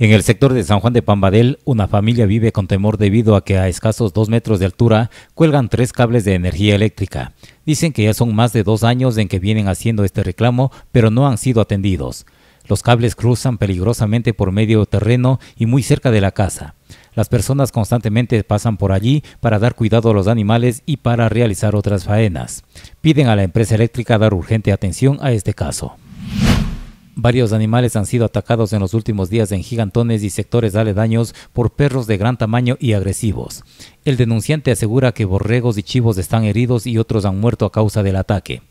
En el sector de San Juan de Pambadel, una familia vive con temor debido a que a escasos dos metros de altura cuelgan tres cables de energía eléctrica. Dicen que ya son más de dos años en que vienen haciendo este reclamo, pero no han sido atendidos. Los cables cruzan peligrosamente por medio terreno y muy cerca de la casa. Las personas constantemente pasan por allí para dar cuidado a los animales y para realizar otras faenas. Piden a la empresa eléctrica dar urgente atención a este caso. Varios animales han sido atacados en los últimos días en gigantones y sectores aledaños por perros de gran tamaño y agresivos. El denunciante asegura que borregos y chivos están heridos y otros han muerto a causa del ataque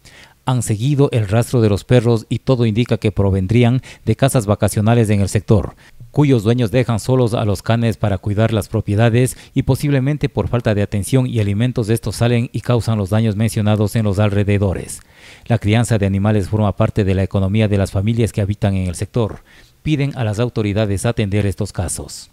han seguido el rastro de los perros y todo indica que provendrían de casas vacacionales en el sector cuyos dueños dejan solos a los canes para cuidar las propiedades y posiblemente por falta de atención y alimentos estos salen y causan los daños mencionados en los alrededores. La crianza de animales forma parte de la economía de las familias que habitan en el sector. Piden a las autoridades atender estos casos.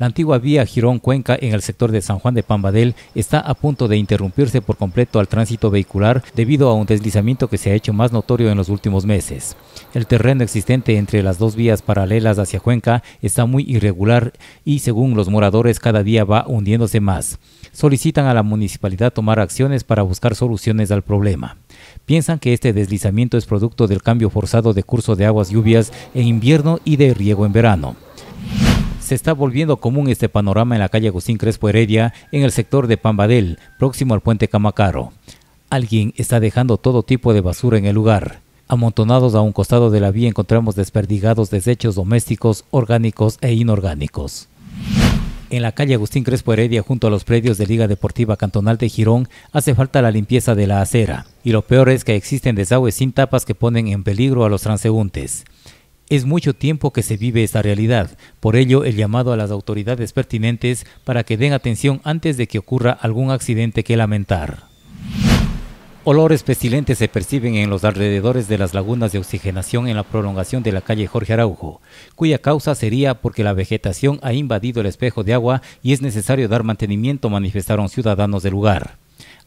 La antigua vía Girón-Cuenca en el sector de San Juan de Pambadel está a punto de interrumpirse por completo al tránsito vehicular debido a un deslizamiento que se ha hecho más notorio en los últimos meses. El terreno existente entre las dos vías paralelas hacia Cuenca está muy irregular y según los moradores cada día va hundiéndose más. Solicitan a la municipalidad tomar acciones para buscar soluciones al problema. Piensan que este deslizamiento es producto del cambio forzado de curso de aguas lluvias en invierno y de riego en verano se está volviendo común este panorama en la calle Agustín Crespo Heredia, en el sector de Pambadel, próximo al puente Camacaro. Alguien está dejando todo tipo de basura en el lugar. Amontonados a un costado de la vía encontramos desperdigados desechos domésticos, orgánicos e inorgánicos. En la calle Agustín Crespo Heredia, junto a los predios de Liga Deportiva Cantonal de Girón, hace falta la limpieza de la acera. Y lo peor es que existen desagües sin tapas que ponen en peligro a los transeúntes. Es mucho tiempo que se vive esta realidad, por ello el llamado a las autoridades pertinentes para que den atención antes de que ocurra algún accidente que lamentar. Olores pestilentes se perciben en los alrededores de las lagunas de oxigenación en la prolongación de la calle Jorge Araujo, cuya causa sería porque la vegetación ha invadido el espejo de agua y es necesario dar mantenimiento, manifestaron ciudadanos del lugar.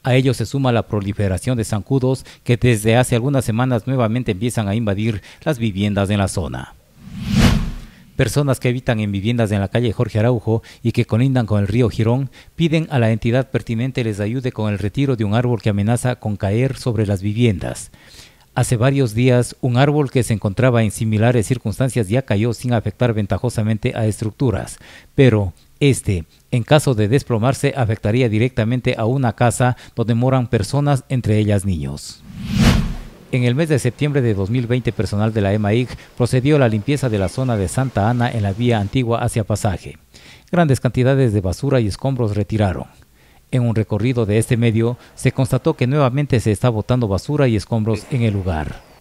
A ello se suma la proliferación de zancudos que desde hace algunas semanas nuevamente empiezan a invadir las viviendas en la zona. Personas que habitan en viviendas en la calle Jorge Araujo y que colindan con el río Girón piden a la entidad pertinente les ayude con el retiro de un árbol que amenaza con caer sobre las viviendas. Hace varios días, un árbol que se encontraba en similares circunstancias ya cayó sin afectar ventajosamente a estructuras, pero este, en caso de desplomarse, afectaría directamente a una casa donde moran personas, entre ellas niños. En el mes de septiembre de 2020, personal de la EMAIC procedió a la limpieza de la zona de Santa Ana en la vía antigua hacia pasaje. Grandes cantidades de basura y escombros retiraron. En un recorrido de este medio, se constató que nuevamente se está botando basura y escombros en el lugar.